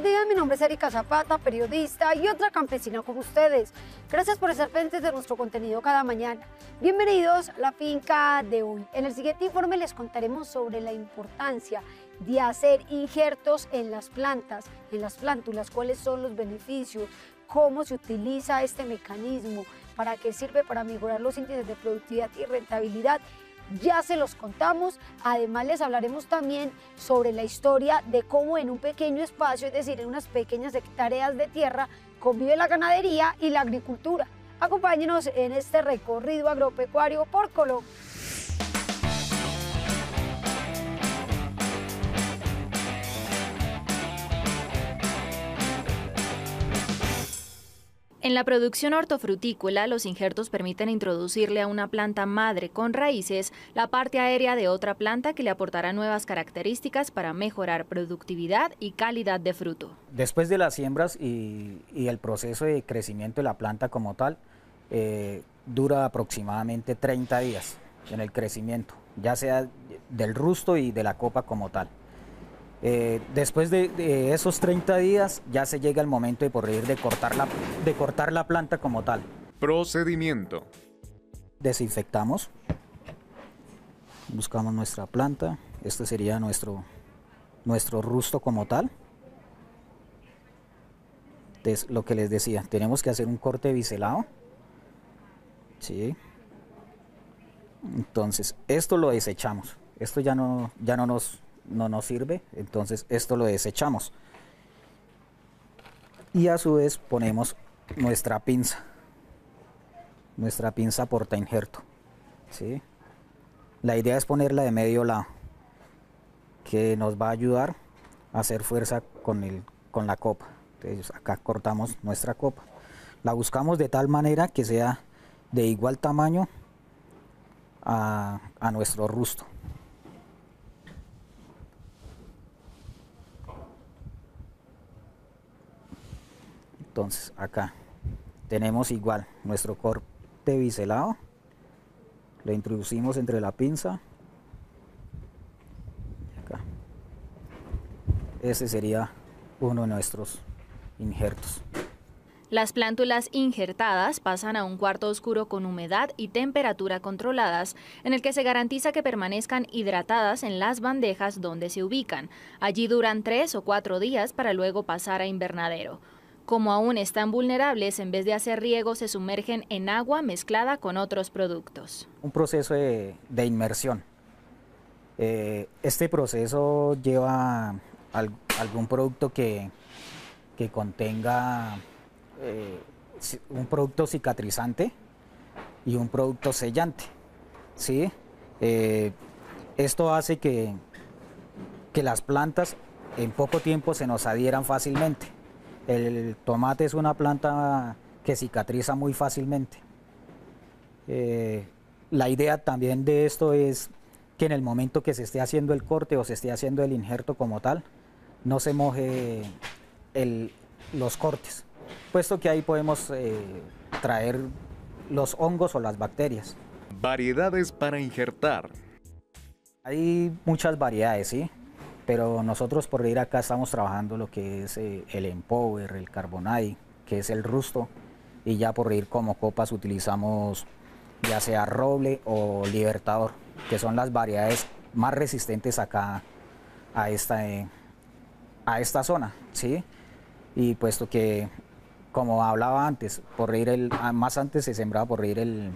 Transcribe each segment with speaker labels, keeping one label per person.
Speaker 1: buenos días, mi nombre es Erika Zapata, periodista y otra campesina con ustedes. Gracias por estar frente de nuestro contenido cada mañana. Bienvenidos a la finca de hoy. En el siguiente informe les contaremos sobre la importancia de hacer injertos en las plantas, en las plántulas, cuáles son los beneficios, cómo se utiliza este mecanismo, para qué sirve para mejorar los índices de productividad y rentabilidad ya se los contamos. Además les hablaremos también sobre la historia de cómo en un pequeño espacio, es decir, en unas pequeñas hectáreas de tierra, convive la ganadería y la agricultura. Acompáñenos en este recorrido agropecuario por Colón.
Speaker 2: En la producción hortofrutícola, los injertos permiten introducirle a una planta madre con raíces la parte aérea de otra planta que le aportará nuevas características para mejorar productividad y calidad de fruto.
Speaker 3: Después de las siembras y, el proceso de crecimiento de la planta como tal, eh, dura aproximadamente 30 días en el crecimiento, ya sea del rusto y de la copa como tal. Eh, después de, esos 30 días ya se llega el momento de por ir de cortar, la, de cortar la planta como tal. Procedimiento. Desinfectamos. Buscamos nuestra planta. Este sería nuestro, nuestro rusto como tal. lo que les decía, tenemos que hacer un corte biselado. ¿Sí? Entonces, esto lo desechamos. Esto ya no, ya no nos no nos sirve, entonces esto lo desechamos. Y a su vez ponemos nuestra pinza, nuestra pinza porta injerto. ¿sí? La idea es ponerla de medio lado, que nos va a ayudar a hacer fuerza con, el, con la copa. Entonces acá cortamos nuestra copa. La buscamos de tal manera que sea de igual tamaño a, a nuestro rusto. Entonces acá tenemos igual nuestro corte biselado, lo introducimos entre la pinza. Acá. Ese sería uno de nuestros injertos.
Speaker 2: Las plántulas injertadas pasan a un cuarto oscuro con humedad y temperatura controladas, en el que se garantiza que permanezcan hidratadas en las bandejas donde se ubican. Allí duran tres o cuatro días para luego pasar a invernadero. Como aún están vulnerables, en vez de hacer riego, se sumergen en agua mezclada con otros productos.
Speaker 3: Un proceso de, inmersión. Eh, este proceso lleva algún producto que, que contenga eh, un producto cicatrizante y un producto sellante. Eh, esto hace que, que las plantas en poco tiempo se nos adhieran fácilmente. El tomate es una planta que cicatriza muy fácilmente. Eh, la idea también de esto es que en el momento que se esté haciendo el corte o se esté haciendo el injerto como tal, no se moje los cortes, puesto que ahí podemos eh, traer los hongos o las bacterias.
Speaker 4: Variedades para injertar.
Speaker 3: Hay muchas variedades, ¿sí? pero nosotros por ir acá estamos trabajando lo que es eh, el Empower, el Carbonai, que es el rusto, y ya por ir como copas utilizamos ya sea roble o libertador, que son las variedades más resistentes acá a esta, eh, a esta zona, ¿sí? Y puesto que, como hablaba antes, por el, más antes se sembraba por ir el,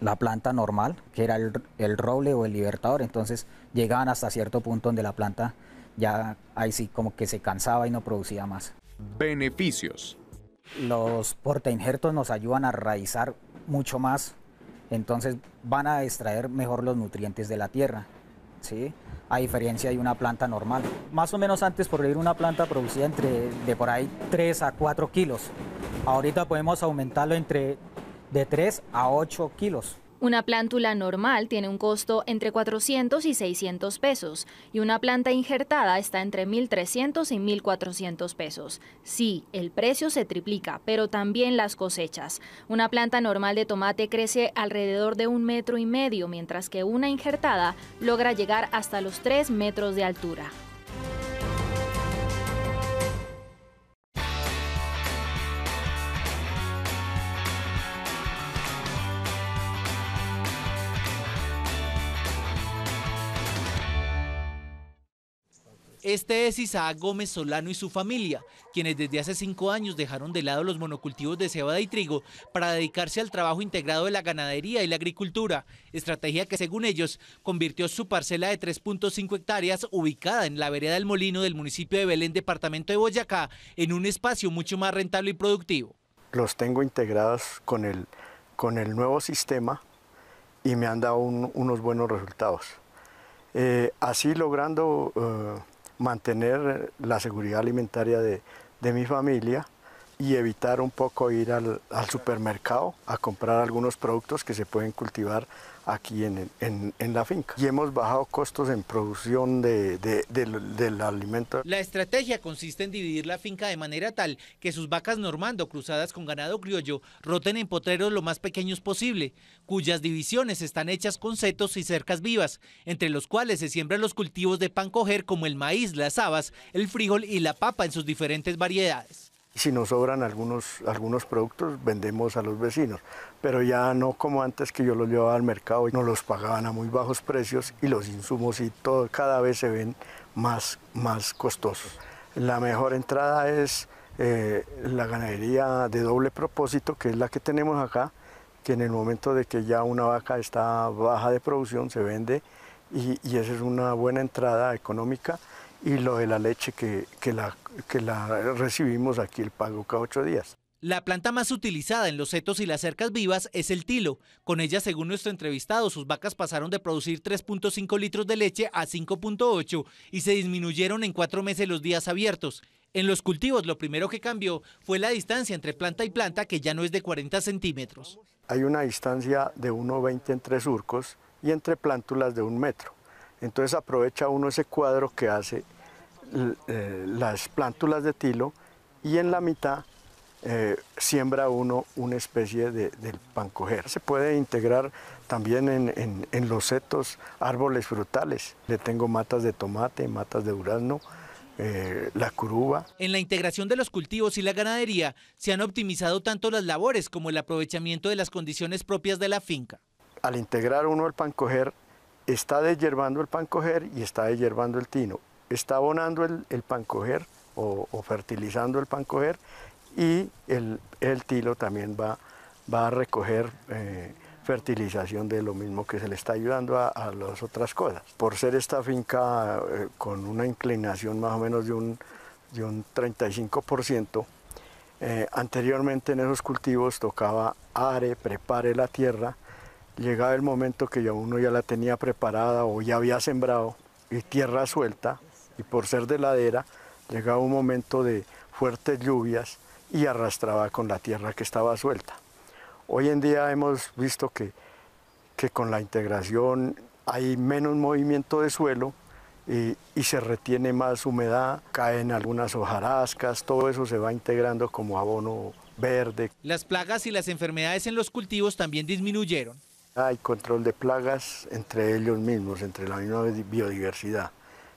Speaker 3: la planta normal, que era el, roble o el libertador, entonces llegaban hasta cierto punto donde la planta ya ahí sí como que se cansaba y no producía más. Beneficios. Los portainjertos nos ayudan a raizar mucho más, entonces van a extraer mejor los nutrientes de la tierra, ¿sí? a diferencia de una planta normal. Más o menos antes por vivir una planta producía entre de por ahí 3 a 4 kilos. Ahorita podemos aumentarlo entre de 3 a 8 kilos.
Speaker 2: Una plántula normal tiene un costo entre 400 y 600 pesos y una planta injertada está entre 1.300 y 1.400 pesos. Sí, el precio se triplica, pero también las cosechas. Una planta normal de tomate crece alrededor de un metro y medio, mientras que una injertada logra llegar hasta los 3 metros de altura.
Speaker 4: Este es Isaac Gómez Solano y su familia, quienes desde hace cinco años dejaron de lado los monocultivos de cebada y trigo para dedicarse al trabajo integrado de la ganadería y la agricultura, estrategia que según ellos convirtió su parcela de 3.5 hectáreas ubicada en la vereda del Molino del municipio de Belén, departamento de Boyacá, en un espacio mucho más rentable y productivo.
Speaker 5: Los tengo integrados con el, con el nuevo sistema y me han dado unos buenos resultados. Eh, así logrando... Eh, mantener la seguridad alimentaria de, mi familia y evitar un poco ir al, supermercado a comprar algunos productos que se pueden cultivar aquí en, la finca. Y hemos bajado costos en producción del alimento.
Speaker 4: La estrategia consiste en dividir la finca de manera tal que sus vacas normando cruzadas con ganado criollo roten en potreros lo más pequeños posible, cuyas divisiones están hechas con setos y cercas vivas, entre los cuales se siembran los cultivos de pan coger como el maíz, las habas, el frijol y la papa en sus diferentes variedades
Speaker 5: si nos sobran algunos, algunos productos, vendemos a los vecinos. Pero ya no como antes que yo los llevaba al mercado y nos los pagaban a muy bajos precios y los insumos y todo cada vez se ven más, más costosos. La mejor entrada es eh, la ganadería de doble propósito, que es la que tenemos acá, que en el momento de que ya una vaca está baja de producción se vende y, y esa es una buena entrada económica y lo de la leche que, la, que la recibimos aquí, el pago cada ocho días.
Speaker 4: La planta más utilizada en los setos y las cercas vivas es el tilo. Con ella, según nuestro entrevistado, sus vacas pasaron de producir 3.5 litros de leche a 5.8 y se disminuyeron en cuatro meses los días abiertos. En los cultivos lo primero que cambió fue la distancia entre planta y planta, que ya no es de 40 centímetros.
Speaker 5: Hay una distancia de 1,20 entre surcos y entre plántulas de un metro. Entonces aprovecha uno ese cuadro que hace eh, las plántulas de tilo y en la mitad eh, siembra uno una especie de, del pancoger. Se puede integrar también en, los setos árboles frutales. Le tengo matas de tomate, matas de durazno, eh, la curuba.
Speaker 4: En la integración de los cultivos y la ganadería se han optimizado tanto las labores como el aprovechamiento de las condiciones propias de la finca.
Speaker 5: Al integrar uno el pancoger está deyerbando el pancoger y está deshiervando el tino. Está abonando el, pancoger o, fertilizando el pancoger y el, el tilo también va, a recoger eh, fertilización de lo mismo que se le está ayudando a, las otras cosas. Por ser esta finca eh, con una inclinación más o menos de un, 35%, eh, anteriormente en esos cultivos tocaba are, prepare la tierra, llegaba el momento que ya uno ya la tenía preparada o ya había sembrado y tierra suelta y por ser de ladera llegaba un momento de fuertes lluvias y arrastraba con la tierra que estaba suelta. Hoy en día hemos visto que, que con la integración hay menos movimiento de suelo y, y se retiene más humedad, caen algunas hojarascas, todo eso se va integrando como abono verde.
Speaker 4: Las plagas y las enfermedades en los cultivos también disminuyeron.
Speaker 5: Hay control de plagas entre ellos mismos, entre la misma biodiversidad.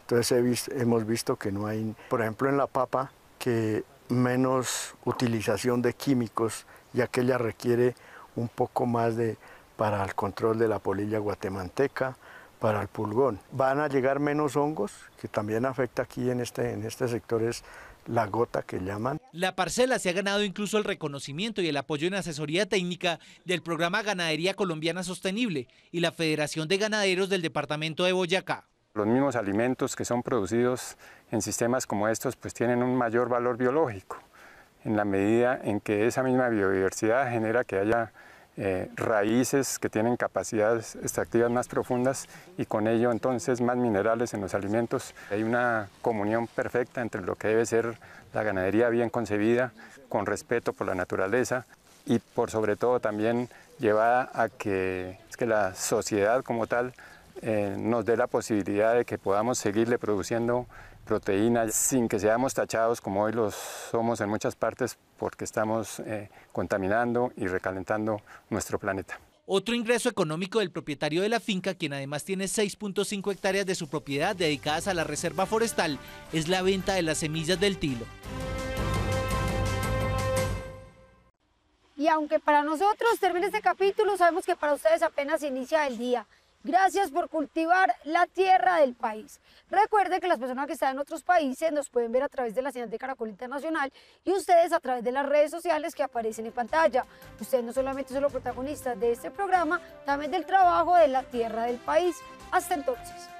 Speaker 5: Entonces hemos visto que no hay, por ejemplo en la papa, que menos utilización de químicos, ya que ella requiere un poco más de para el control de la polilla guatemalteca, para el pulgón. Van a llegar menos hongos, que también afecta aquí en este, en este sector la gota que llaman.
Speaker 4: La parcela se ha ganado incluso el reconocimiento y el apoyo en asesoría técnica del programa Ganadería Colombiana Sostenible y la Federación de Ganaderos del Departamento de Boyacá. Los mismos alimentos que son producidos en sistemas como estos pues tienen un mayor valor biológico en la medida en que esa misma biodiversidad genera que haya eh, raíces que tienen capacidades extractivas más profundas y con ello entonces más minerales en los alimentos. Hay una comunión perfecta entre lo que debe ser la ganadería bien concebida, con respeto por la naturaleza y por sobre todo también llevada a que, la sociedad como tal eh, nos dé la posibilidad de que podamos seguirle produciendo proteína sin que seamos tachados como hoy los somos en muchas partes porque estamos eh, contaminando y recalentando nuestro planeta. Otro ingreso económico del propietario de la finca, quien además tiene 6.5 hectáreas de su propiedad dedicadas a la reserva forestal, es la venta de las semillas del tilo.
Speaker 1: Y aunque para nosotros termine este capítulo, sabemos que para ustedes apenas inicia el día. Gracias por cultivar la tierra del país. Recuerde que las personas que están en otros países nos pueden ver a través de la ciudad de Caracol Internacional y ustedes a través de las redes sociales que aparecen en pantalla. Ustedes no solamente son los protagonistas de este programa, también del trabajo de la tierra del país. Hasta entonces.